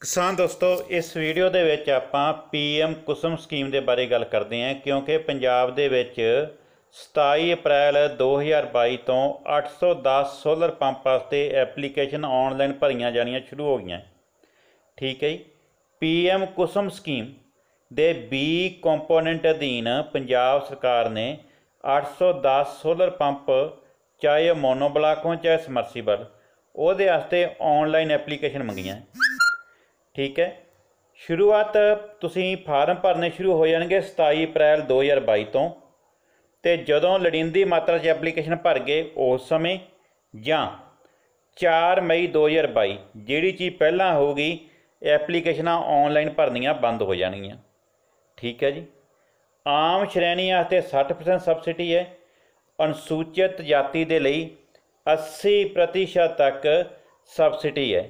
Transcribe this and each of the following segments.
ਕਿਸਾਨ ਦੋਸਤੋ ਇਸ ਵੀਡੀਓ ਦੇ ਵਿੱਚ ਆਪਾਂ ਪੀਐਮ ਕੁਸਮ ਸਕੀਮ ਦੇ ਬਾਰੇ ਗੱਲ ਕਰਦੇ ਹਾਂ ਕਿਉਂਕਿ ਪੰਜਾਬ ਦੇ ਵਿੱਚ 27 ਅਪ੍ਰੈਲ 2022 ਤੋਂ 810 ਸੋਲਰ ਪੰਪ ਵਾਸਤੇ ਐਪਲੀਕੇਸ਼ਨ ਆਨਲਾਈਨ ਭਰੀਆਂ ਜਾਣੀਆਂ ਸ਼ੁਰੂ ਹੋ ਗਈਆਂ ਠੀਕ ਹੈ ਜੀ ਪੀਐਮ ਕੁਸਮ ਸਕੀਮ ਦੇ ਬੀ ਕੰਪੋਨੈਂਟ ਅਧੀਨ ਪੰਜਾਬ ਸਰਕਾਰ ਨੇ 810 ਸੋਲਰ ਪੰਪ ਚਾਹੇ ਮੋਨੋਬਲਾਕ ਹੋ ਚਾਹੇ ਸਮਰਸੀਬਲ ਉਹਦੇ ਵਾਸਤੇ ਆਨਲਾਈਨ ਐਪਲੀਕੇਸ਼ਨ ਮੰਗੀਆਂ ਠੀਕ ਹੈ ਸ਼ੁਰੂਆਤ ਤੁਸੀਂ ਫਾਰਮ ਭਰਨੇ ਸ਼ੁਰੂ ਹੋ ਜਾਣਗੇ 27 ਅਪ੍ਰੈਲ 2022 ਤੋਂ ਤੇ ਜਦੋਂ ਲੜਿੰਦੀ ਮਾਤਰਾ 'ਚ ਐਪਲੀਕੇਸ਼ਨ ਭਰ ਗਏ ਉਸ ਸਮੇਂ ਜਾਂ 4 ਮਈ 2022 ਜਿਹੜੀ ਚੀਜ਼ ਪਹਿਲਾਂ ਹੋਊਗੀ ਐਪਲੀਕੇਸ਼ਨਾਂ ਆਨਲਾਈਨ ਭਰਨੀਆਂ ਬੰਦ ਹੋ ਜਾਣਗੀਆਂ ਠੀਕ ਹੈ ਜੀ ਆਮ ਸ਼੍ਰੇਣੀਆਂ ਵਾਸਤੇ 60% ਸਬਸਿਡੀ ਹੈ ਅਨੁਸੂਚਿਤ ਜਾਤੀ ਦੇ ਲਈ 80% ਤੱਕ ਸਬਸਿਡੀ ਹੈ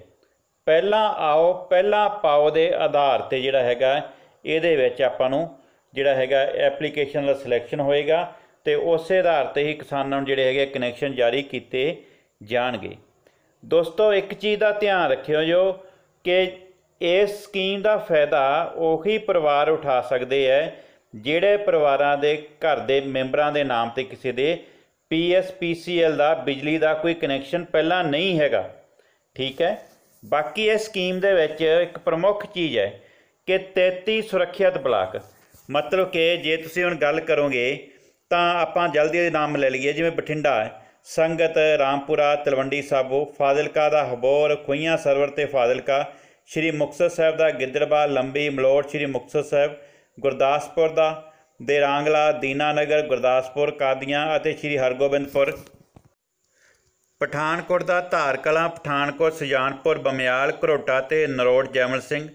ਪਹਿਲਾਂ ਆਓ ਪਹਿਲਾਂ ਪਾਓ ਦੇ ਆਧਾਰ ਤੇ ਜਿਹੜਾ ਹੈਗਾ ਇਹਦੇ ਵਿੱਚ ਆਪਾਂ ਨੂੰ ਜਿਹੜਾ ਹੈਗਾ ਐਪਲੀਕੇਸ਼ਨ ਦਾ ਸਿਲੈਕਸ਼ਨ ਹੋਏਗਾ ਤੇ ਉਸੇ ਆਧਾਰ ਤੇ ਹੀ ਕਿਸਾਨਾਂ ਨੂੰ ਜਿਹੜੇ ਹੈਗੇ ਕਨੈਕਸ਼ਨ ਜਾਰੀ ਕੀਤੇ ਜਾਣਗੇ ਦੋਸਤੋ ਇੱਕ ਚੀਜ਼ ਦਾ ਧਿਆਨ ਰੱਖਿਓ ਜੋ ਕਿ ਇਸ ਸਕੀਮ ਦਾ ਫਾਇਦਾ ਉਹੀ ਪਰਿਵਾਰ ਉਠਾ ਸਕਦੇ ਐ ਜਿਹੜੇ ਪਰਿਵਾਰਾਂ ਦੇ ਘਰ ਦੇ ਮੈਂਬਰਾਂ ਦੇ ਨਾਮ ਤੇ ਕਿਸੇ ਦੇ ਪੀਐਸਪੀਸੀਐਲ ਦਾ ਬਿਜਲੀ ਦਾ ਕੋਈ ਕਨੈਕਸ਼ਨ ਪਹਿਲਾਂ ਨਹੀਂ ਹੈਗਾ ਠੀਕ ਹੈ ਬਾਕੀ ਇਹ ਸਕੀਮ ਦੇ ਵਿੱਚ ਇੱਕ ਪ੍ਰਮੁੱਖ ਚੀਜ਼ ਹੈ ਕਿ 33 ਸੁਰੱਖਿਅਤ ਬਲਾਕ ਮਤਲਬ ਕਿ ਜੇ ਤੁਸੀਂ ਹੁਣ ਗੱਲ ਕਰੋਗੇ ਤਾਂ ਆਪਾਂ ਜਲਦੀ ਦੇ ਨਾਮ ਲੈ ਲਈਏ ਜਿਵੇਂ ਬਠਿੰਡਾ ਸੰਗਤ ਰਾਮਪੁਰਾ ਤਲਵੰਡੀ ਸਾਬੋ ਫਾਜ਼ਿਲਕਾ ਦਾ ਹਬੋਰ ਖੁਈਆਂ ਸਰਵਰ ਤੇ ਫਾਜ਼ਿਲਕਾ ਸ਼੍ਰੀ ਮੁਕਤਸਰ ਸਾਹਿਬ ਦਾ ਗਿੱਦੜਬਾ ਲੰਬੀ ਮਲੋੜ ਸ਼੍ਰੀ ਮੁਕਤਸਰ ਸਾਹਿਬ ਗੁਰਦਾਸਪੁਰ ਦਾ ਦੇਰਾਂਗਲਾ ਦੀਨਾਨਗਰ ਗੁਰਦਾਸਪੁਰ ਕਾਦੀਆਂ ਅਤੇ ਸ਼੍ਰੀ ਹਰਗੋਬਿੰਦਪੁਰ ਪਠਾਨਕੋਟ ਦਾ ਧਾਰਕਲਾ ਪਠਾਨਕੋਟ ਸੁਜਾਨਪੁਰ ਬਮਿਆਲ ਘਰੋਟਾ ਤੇ ਨਰੋੜ ਜੈਮਲ ਸਿੰਘ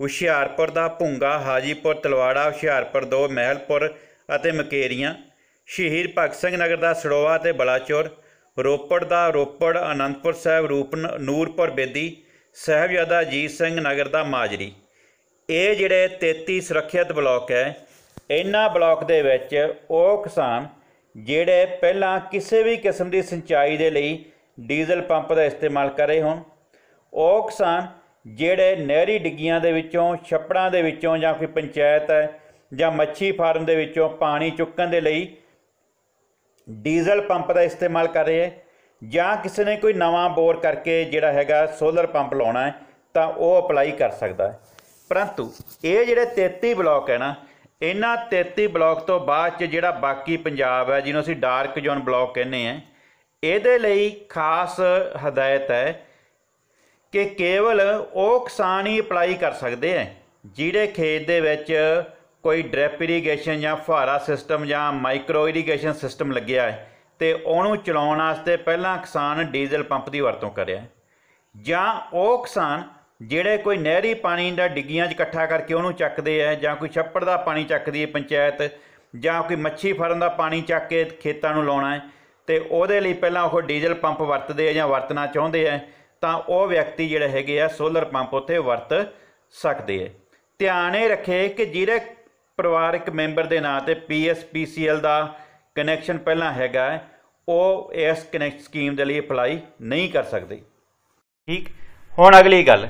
ਹੁਸ਼ਿਆਰਪੁਰ ਦਾ ਭੁੰਗਾ ਹਾਜੀਪੁਰ ਤਲਵਾੜਾ ਹੁਸ਼ਿਆਰਪੁਰ ਦੋ ਮਹਿਲਪੁਰ ਅਤੇ ਮਕੇਰੀਆਂ ਸ਼ਹੀਦ ਭਗਤ ਸਿੰਘ ਨਗਰ ਦਾ ਸੜੋਆ ਤੇ ਬਲਾਚੌਰ ਰੋਪੜ ਦਾ ਰੋਪੜ ਅਨੰਦਪੁਰ ਸਾਹਿਬ ਰੂਪਨ ਨੂਰਪੁਰ ਬੇਦੀ ਸਹਿਬਜ਼ਾਦਾ ਅਜੀਤ ਸਿੰਘ ਨਗਰ ਦਾ ਮਾਜਰੀ ਇਹ ਜਿਹੜੇ 33 ਸੁਰੱਖਿਅਤ ਬਲਾਕ ਹੈ ਇਹਨਾਂ ਬਲਾਕ ਦੇ ਵਿੱਚ ਉਹ ਕਿਸਾਨ ਜਿਹੜੇ ਪਹਿਲਾਂ ਕਿਸੇ ਵੀ ਕਿਸਮ ਦੀ ਸਿੰਚਾਈ ਦੇ ਲਈ ਡੀਜ਼ਲ ਪੰਪ ਦਾ ਇਸਤੇਮਾਲ ਕਰ ਰਹੇ ਹੋਣ ਉਹ ਕਿਸਾਨ ਜਿਹੜੇ ਨਹਿਰੀ ਡਿੱਗੀਆਂ ਦੇ ਵਿੱਚੋਂ ਛੱਪੜਾਂ ਦੇ ਵਿੱਚੋਂ ਜਾਂ ਕੋਈ ਪੰਚਾਇਤ ਹੈ ਜਾਂ ਮੱਛੀ ਫਾਰਮ ਦੇ ਵਿੱਚੋਂ ਪਾਣੀ ਚੁੱਕਣ ਦੇ ਲਈ ਡੀਜ਼ਲ ਪੰਪ ਦਾ ਇਸਤੇਮਾਲ ਕਰ ਰਹੇ ਹੈ ਜਾਂ ਕਿਸੇ ਨੇ ਕੋਈ ਨਵਾਂ ਬੋਰ ਕਰਕੇ ਜਿਹੜਾ ਹੈਗਾ ਸੋਲਰ ਪੰਪ ਲਾਉਣਾ ਹੈ ਤਾਂ ਉਹ ਅਪਲਾਈ ਕਰ ਸਕਦਾ ਹੈ ਪਰੰਤੂ ਇਹ ਜਿਹੜੇ 33 ਬਲਾਕ ਹੈ ਨਾ ਇਹਨਾਂ 33 ਬਲਾਕ ਤੋਂ ਬਾਅਦ ਚ ਜਿਹੜਾ ਬਾਕੀ ਪੰਜਾਬ ਹੈ ਜਿਹਨੂੰ ਅਸੀਂ ਡਾਰਕ ਜ਼ੋਨ ਬਲਾਕ ਕਹਿੰਦੇ ਆ ਇਹਦੇ ਲਈ ਖਾਸ ਹਦਾਇਤ ਹੈ ਕਿ ਕੇਵਲ ਉਹ ਕਿਸਾਨ ਹੀ ਅਪਲਾਈ ਕਰ ਸਕਦੇ ਆ ਜਿਹੜੇ ਖੇਤ ਦੇ ਵਿੱਚ ਕੋਈ ਡ੍ਰਿਪ ਇਰੀਗੇਸ਼ਨ ਜਾਂ ਫੁਹਾਰਾ ਸਿਸਟਮ ਜਾਂ ਮਾਈਕਰੋ ਇਰੀਗੇਸ਼ਨ ਸਿਸਟਮ ਲੱਗਿਆ ਹੈ ਤੇ ਉਹਨੂੰ ਚਲਾਉਣ ਵਾਸਤੇ ਪਹਿਲਾਂ ਕਿਸਾਨ ਡੀਜ਼ਲ ਪੰਪ ਦੀ ਵਰਤੋਂ ਕਰਿਆ ਜਾਂ ਉਹ ਕਿਸਾਨ ਜਿਹੜੇ ਕੋਈ ਨਹਿਰੀ ਪਾਣੀ ਦਾ ਡਿੱਗੀਆਂ 'ਚ ਇਕੱਠਾ ਕਰਕੇ ਉਹਨੂੰ ਚੱਕਦੇ ਆ ਜਾਂ ਕੋਈ ਛੱਪੜ ਦਾ ਪਾਣੀ ਚੱਕਦੀ ਹੈ ਪੰਚਾਇਤ ਜਾਂ ਕੋਈ ਮੱਛੀ ਫੜਨ ਦਾ ਪਾਣੀ ਚੱਕ ਕੇ ਖੇਤਾਂ ਨੂੰ ਲਾਉਣਾ ਹੈ ਤੇ ਉਹਦੇ ਲਈ ਪਹਿਲਾਂ ਉਹ ਡੀਜ਼ਲ ਪੰਪ ਵਰਤਦੇ ਆ ਜਾਂ ਵਰਤਣਾ ਚਾਹੁੰਦੇ ਆ ਤਾਂ ਉਹ ਵਿਅਕਤੀ ਜਿਹੜੇ ਹੈਗੇ ਆ ਸੋਲਰ ਪੰਪ ਉੱਥੇ ਵਰਤ ਸਕਦੇ ਆ ਧਿਆਨ ਇਹ ਰੱਖੇ ਕਿ ਜਿਹੜੇ ਪਰਿਵਾਰਕ ਮੈਂਬਰ ਦੇ ਨਾਂ ਤੇ ਪੀਐਸਪੀਸੀਐਲ ਦਾ ਕਨੈਕਸ਼ਨ ਪਹਿਲਾਂ ਹੈਗਾ ਉਹ ਇਸ ਕਨੈਕਟ ਸਕੀਮ ਦੇ ਲਈ ਅਪਲਾਈ ਨਹੀਂ ਕਰ ਸਕਦੇ ਠੀਕ ਹੁਣ ਅਗਲੀ ਗੱਲ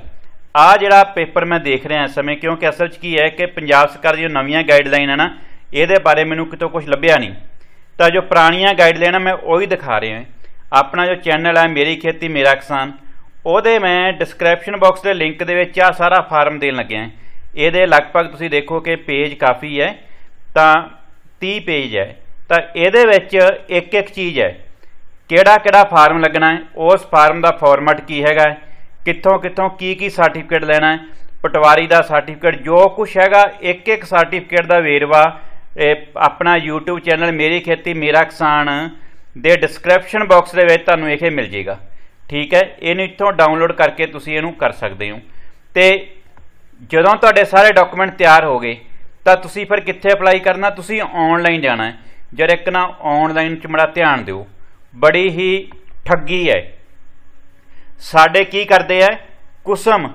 ਆ ਜਿਹੜਾ ਪੇਪਰ ਮੈਂ ਦੇਖ ਰਿਹਾ ਇਸ ਸਮੇਂ ਕਿਉਂਕਿ ਅਸਲ 'ਚ ਕੀ ਹੈ ਕਿ ਪੰਜਾਬ ਸਰਕਾਰ ਦੀਆਂ ਨਵੀਆਂ ਗਾਈਡਲਾਈਨ ਹੈ ਨਾ ਇਹਦੇ ਬਾਰੇ ਮੈਨੂੰ ਕਿਤੋਂ ਕੁਝ ਲੱਭਿਆ ਨਹੀਂ ਤਾਂ ਜੋ ਪੁਰਾਣੀਆਂ ਗਾਈਡਲਾਈਨ ਮੈਂ ਉਹੀ ਦਿਖਾ ਰਿਹਾ ਹਾਂ ਆਪਣਾ ਜੋ ਚੈਨਲ ਹੈ ਮੇਰੀ ਖੇਤੀ ਮੇਰਾ ਕਿਸਾਨ ਉਹਦੇ ਮੈਂ ਡਿਸਕ੍ਰਿਪਸ਼ਨ ਬਾਕਸ ਦੇ ਲਿੰਕ ਦੇ ਵਿੱਚ ਆ ਸਾਰਾ ਫਾਰਮ ਦੇਣ ਲੱਗਿਆ ਇਹਦੇ ਲਗਭਗ ਤੁਸੀਂ ਦੇਖੋ ਕਿ ਪੇਜ ਕਾਫੀ ਹੈ ਤਾਂ 30 ਪੇਜ ਹੈ ਤਾਂ ਇਹਦੇ ਵਿੱਚ ਇੱਕ ਇੱਕ ਚੀਜ਼ ਹੈ ਕਿਹੜਾ ਕਿਹੜਾ ਫਾਰਮ ਲੱਗਣਾ ਹੈ ਉਸ ਫਾਰਮ ਦਾ ਫਾਰਮੈਟ ਕੀ ਹੈਗਾ ਕਿੱਥੋਂ ਕਿੱਥੋਂ ਕੀ ਕੀ ਸਰਟੀਫਿਕੇਟ ਲੈਣਾ ਹੈ ਪਟਵਾਰੀ ਦਾ ਸਰਟੀਫਿਕੇਟ ਜੋ ਕੁਝ ਹੈਗਾ ਇੱਕ ਇੱਕ ਸਰਟੀਫਿਕੇਟ ਦਾ ਵੇਰਵਾ ਆਪਣਾ YouTube ਚੈਨਲ ਮੇਰੀ ਖੇਤੀ ਮੇਰਾ ਕਿਸਾਨ ਦੇ ਡਿਸਕ੍ਰਿਪਸ਼ਨ ਬਾਕਸ ਦੇ ਵਿੱਚ ਤੁਹਾਨੂੰ ਇਹ ਮਿਲ ਜੇਗਾ ਠੀਕ ਹੈ ਇਹਨੂੰ ਇੱਥੋਂ ਡਾਊਨਲੋਡ ਕਰਕੇ ਤੁਸੀਂ ਇਹਨੂੰ ਕਰ ਸਕਦੇ ਹੋ ਤੇ ਜਦੋਂ ਤੁਹਾਡੇ ਸਾਰੇ ਡਾਕੂਮੈਂਟ ਤਿਆਰ ਹੋ ਗਏ ਤਾਂ ਤੁਸੀਂ ਫਿਰ ਕਿੱਥੇ ਅਪਲਾਈ ਕਰਨਾ ਤੁਸੀਂ ਆਨਲਾਈਨ ਜਾਣਾ ਹੈ ਜਰ ਇੱਕ ਨਾ ਆਨਲਾਈਨ ਚ ਮੜਾ ਧਿਆਨ ਦਿਓ ਬੜੀ ਹੀ ਠੱਗੀ ਹੈ ਸਾਡੇ ਕੀ ਕਰਦੇ ਐ KUSUM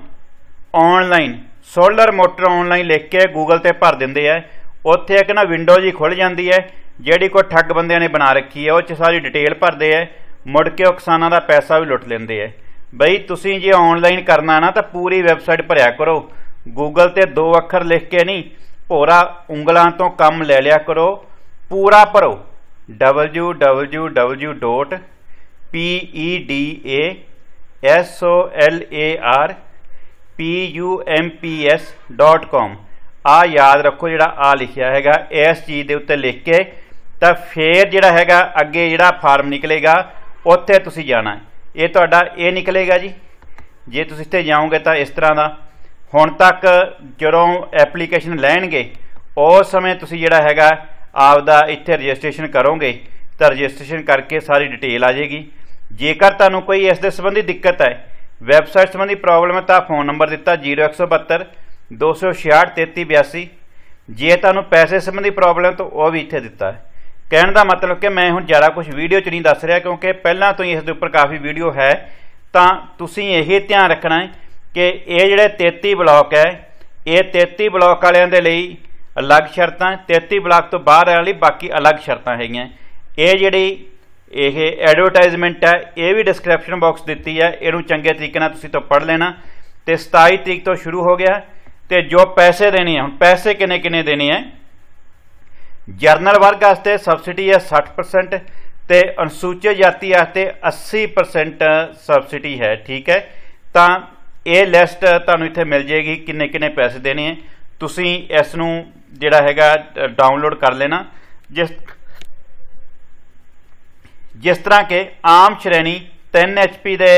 online solar motor online ਲਿਖ ਕੇ ਗੂਗਲ ਤੇ ਭਰ ਦਿੰਦੇ ਐ ਉੱਥੇ ਇੱਕ ਨਾ ਵਿੰਡੋ ਜੀ ਖੁੱਲ ਜਾਂਦੀ ਐ ਜਿਹੜੀ ਕੋਈ ਠੱਗ ਬੰਦਿਆਂ ਨੇ ਬਣਾ ਰੱਖੀ ਐ ਉਹ ਚ ਸਾਰੀ ਡਿਟੇਲ ਭਰਦੇ ਐ ਮੁੜ ਕੇ ਉਹ ਕਿਸਾਨਾਂ ਦਾ ਪੈਸਾ ਵੀ ਲੁੱਟ ਲੈਂਦੇ ਐ ਬਈ ਤੁਸੀਂ ਜੇ ਆਨਲਾਈਨ ਕਰਨਾ ਨਾ ਤਾਂ ਪੂਰੀ ਵੈਬਸਾਈਟ ਭਰਿਆ ਕਰੋ ਗੂਗਲ ਤੇ ਦੋ ਅੱਖਰ ਲਿਖ ਕੇ ਨਹੀਂ ਭੋਰਾ ਉਂਗਲਾਂ ਤੋਂ ਕੰਮ ਲੈ ਲਿਆ ਕਰੋ ਪੂਰਾ ਭਰੋ www.peda S O L A R P U M P S dot com ਆ ਯਾਦ ਰੱਖੋ ਜਿਹੜਾ ਆ ਲਿਖਿਆ ਹੈਗਾ ਇਸ ਚੀਜ਼ ਦੇ ਉੱਤੇ ਲਿਖ ਕੇ ਤਾਂ ਫੇਰ ਜਿਹੜਾ ਹੈਗਾ ਅੱਗੇ ਜਿਹੜਾ ਫਾਰਮ ਨਿਕਲੇਗਾ ਉੱਥੇ ਤੁਸੀਂ ਜਾਣਾ ਇਹ ਤੁਹਾਡਾ ਇਹ ਨਿਕਲੇਗਾ ਜੀ ਜੇ ਤੁਸੀਂ ਇੱਥੇ ਜਾਓਗੇ ਤਾਂ ਇਸ ਤਰ੍ਹਾਂ ਦਾ ਹੁਣ ਤੱਕ ਜਦੋਂ ਐਪਲੀਕੇਸ਼ਨ ਲੈਣਗੇ ਉਸ ਸਮੇਂ ਤੁਸੀਂ ਜਿਹੜਾ ਹੈਗਾ ਆਪਦਾ ਇੱਥੇ ਰਜਿਸਟ੍ਰੇਸ਼ਨ ਕਰੋਗੇ ਤਾਂ ਰਜਿਸਟ੍ਰੇਸ਼ਨ ਕਰਕੇ ਸਾਰੀ ਡਿਟੇਲ ਆ ਜਾਏਗੀ ਜੇਕਰ ਤੁਹਾਨੂੰ ਕੋਈ ਇਸ ਦੇ ਸੰਬੰਧੀ ਦਿੱਕਤ ਹੈ ਵੈਬਸਾਈਟ ਸੰਬੰਧੀ ਪ੍ਰੋਬਲਮ ਹੈ ਤਾਂ ਫੋਨ ਨੰਬਰ ਦਿੱਤਾ 0172 2663382 ਜੇ ਤੁਹਾਨੂੰ ਪੈਸੇ ਸੰਬੰਧੀ ਪ੍ਰੋਬਲਮ ਤਾਂ ਉਹ ਵੀ ਇੱਥੇ ਦਿੱਤਾ ਹੈ ਕਹਿਣ ਦਾ ਮਤਲਬ ਕਿ ਮੈਂ ਹੁਣ ਜ਼ਿਆਦਾ ਕੁਝ ਵੀਡੀਓ 'ਚ ਨਹੀਂ ਦੱਸ ਰਿਹਾ ਕਿਉਂਕਿ ਪਹਿਲਾਂ ਤੋਂ ਹੀ ਇਸ ਦੇ ਉੱਪਰ ਕਾਫੀ ਵੀਡੀਓ ਹੈ ਤਾਂ ਤੁਸੀਂ ਇਹ ਧਿਆਨ ਰੱਖਣਾ ਹੈ ਕਿ ਇਹ ਜਿਹੜੇ 33 ਬਲਾਕ ਹੈ ਇਹ 33 ਬਲਾਕ ਵਾਲਿਆਂ ਦੇ ਲਈ ਅਲੱਗ ਸ਼ਰਤਾਂ 33 ਬਲਾਕ ਤੋਂ ਬਾਹਰ ਵਾਲਿਆਂ ਲਈ ਬਾਕੀ ਅਲੱਗ ਸ਼ਰਤਾਂ ਹੈਗੀਆਂ ਇਹ ਜਿਹੜੀ ਇਹ ਐਡਵਰਟਾਈਜ਼ਮੈਂਟ ਹੈ ਇਹ ਵੀ ਡਿਸਕ੍ਰਿਪਸ਼ਨ ਬਾਕਸ ਦਿੱਤੀ ਹੈ ਇਹਨੂੰ ਚੰਗੇ ਤਰੀਕੇ ਨਾਲ ਤੁਸੀਂ ਤੋਂ ਪੜ੍ਹ ਲੈਣਾ ਤੇ 27 ਤਰੀਕ ਤੋਂ ਸ਼ੁਰੂ ਹੋ ਗਿਆ ਤੇ ਜੋ ਪੈਸੇ ਦੇਣੇ ਆ ਹੁਣ ਪੈਸੇ ਕਿੰਨੇ ਕਿੰਨੇ ਦੇਣੇ ਆ ਜਰਨਲ ਵਰਗ ਵਾਸਤੇ ਸਬਸਿਡੀ ਹੈ 60% ਤੇ ਅਨੁਸੂਚਿਤ ਜਾਤੀ ਵਾਸਤੇ 80% ਸਬਸਿਡੀ ਹੈ ਠੀਕ ਹੈ ਤਾਂ ਇਹ ਲਿਸਟ ਤੁਹਾਨੂੰ ਇੱਥੇ ਮਿਲ ਜੇਗੀ ਕਿੰਨੇ ਕਿੰਨੇ ਪੈਸੇ ਦੇਣੇ ਆ ਤੁਸੀਂ ਇਸ ਨੂੰ ਜਿਹੜਾ ਹੈਗਾ ਡਾਊਨਲੋਡ ਕਰ ਲੈਣਾ ਜਿਸ ਜਿਸ ਤਰ੍ਹਾਂ ਕਿ ਆਮ ਸ਼੍ਰੇਣੀ 3 ਐਚਪੀ ਦੇ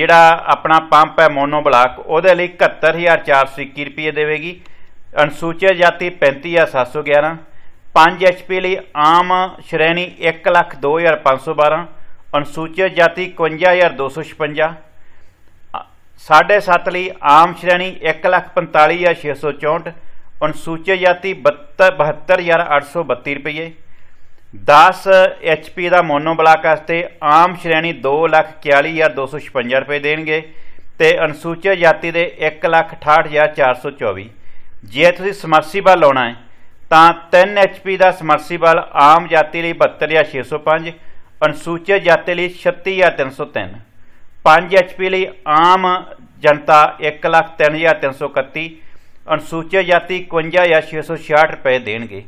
ਜਿਹੜਾ ਆਪਣਾ ਪੰਪ ਹੈ ਮੋਨੋ ਬਲਾਕ ਉਹਦੇ ਲਈ 71421 ਰੁਪਏ ਦੇਵੇਗੀ ਅਨਸੂਚਿਤ ਜਾਤੀ 35711 5 ਐਚਪੀ ਲਈ ਆਮ ਸ਼੍ਰੇਣੀ 102512 ਅਨਸੂਚਿਤ ਜਾਤੀ 51256 7.5 ਲਈ ਆਮ ਸ਼੍ਰੇਣੀ 145664 ਅਨਸੂਚਿਤ ਜਾਤੀ 72,72,832 ਰੁਪਏ 10 HP ਦਾ ਮੋਨੋ ਬਲਾਕ ਵਾਸਤੇ ਆਮ ਸ਼੍ਰੇਣੀ 241256 ਰੁਪਏ ਦੇਣਗੇ ਤੇ ਅਨੁਸੂਚਿਤ ਜਾਤੀ ਦੇ 168424 ਜੇ ਤੁਸੀਂ ਸਮਰਸੀਬਲ ਲਾਉਣਾ ਹੈ ਤਾਂ 3 HP ਦਾ ਸਮਰਸੀਬਲ ਆਮ ਜਾਤੀ ਲਈ 72605 ਅਨੁਸੂਚਿਤ ਜਾਤੀ ਲਈ 36303 5 HP ਲਈ ਆਮ ਜਨਤਾ 103331 ਅਨੁਸੂਚਿਤ ਜਾਤੀ 51666 ਰੁਪਏ ਦੇਣਗੇ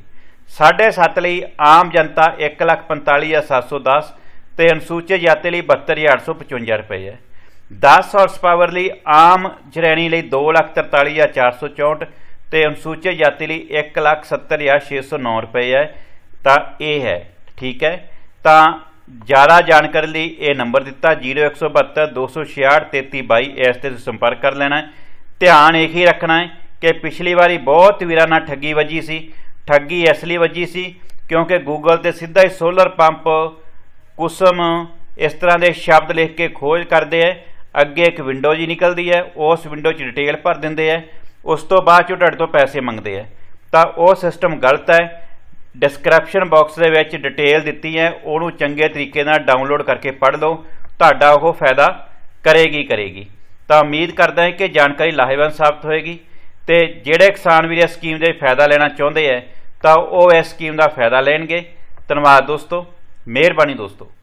7.5 ਲਈ ਆਮ ਜਨਤਾ 145710 ਤੇ ਅਨੁਸੂਚਿਤ ਜਾਤੀ ਲਈ 72855 ਰੁਪਏ ਹੈ 10 ਹਾਰਸ ਪਾਵਰ ਲਈ ਆਮ ਜਰੈਣੀ ਲਈ 243464 ਤੇ ਅਨੁਸੂਚਿਤ ਜਾਤੀ ਲਈ 170609 ਰੁਪਏ ਹੈ ਤਾਂ ਇਹ ਹੈ ਠੀਕ ਹੈ ਤਾਂ ਜ਼ਿਆਦਾ ਜਾਣਕਾਰੀ ਲਈ ਇਹ ਨੰਬਰ ਦਿੱਤਾ 0172 ਇਸ ਤੇ ਸੰਪਰਕ ਕਰ ਲੈਣਾ ਧਿਆਨ ਇਹ ਹੀ ਰੱਖਣਾ ਹੈ ਕਿ ਪਿਛਲੀ ਵਾਰੀ ਬਹੁਤ ਵੀਰਾਂ ਨਾਲ ਠੱਗੀ ਵੱਜੀ ਸੀ ਠੱਗੀ ਇਸ ਲਈ ਵੱਜੀ ਸੀ ਕਿਉਂਕਿ ਗੂਗਲ ਤੇ ਸਿੱਧਾ ਹੀ ਸੋਲਰ ਪੰਪ ਕੁਸਮ ਇਸ ਤਰ੍ਹਾਂ ਦੇ ਸ਼ਬਦ ਲਿਖ ਕੇ ਖੋਜ ਕਰਦੇ ਐ ਅੱਗੇ ਇੱਕ ਵਿੰਡੋ ਜੀ ਨਿਕਲਦੀ ਐ ਉਸ ਵਿੰਡੋ 'ਚ ਡਿਟੇਲ ਭਰ ਦਿੰਦੇ ਐ ਉਸ ਤੋਂ ਬਾਅਦ ਚ ਤੁਹਾਡੇ ਤੋਂ ਪੈਸੇ ਮੰਗਦੇ ਐ ਤਾਂ ਉਹ ਸਿਸਟਮ ਗਲਤ ਐ ਡਿਸਕ੍ਰਿਪਸ਼ਨ ਬਾਕਸ ਦੇ ਵਿੱਚ ਡਿਟੇਲ ਦਿੱਤੀ ਹੈ ਉਹਨੂੰ ਚੰਗੇ ਤਰੀਕੇ ਨਾਲ ਡਾਊਨਲੋਡ ਕਰਕੇ ਪੜ੍ਹ ਲਓ ਤੁਹਾਡਾ ਉਹ ਫਾਇਦਾ ਕਰੇਗੀ ਕਰੇਗੀ ਤਾਂ ਉਮੀਦ ਕਰਦਾ ਹਾਂ ਕਿ ਜਾਣਕਾਰੀ ਲਾਹੇਵੰਦ ਸਾਬਤ ਹੋਏਗੀ ਤੇ ਜਿਹੜੇ ਕਿਸਾਨ ਵੀਰ ਇਸ ਸਕੀਮ ਦੇ ਫਾਇਦਾ ਲੈਣਾ ਚਾਹੁੰਦੇ ਐ ਤਾਂ ਉਹ ਇਸ ਸਕੀਮ ਦਾ ਫਾਇਦਾ ਲੈਣਗੇ ਧੰਨਵਾਦ ਦੋਸਤੋ ਮਿਹਰਬਾਨੀ ਦੋਸਤੋ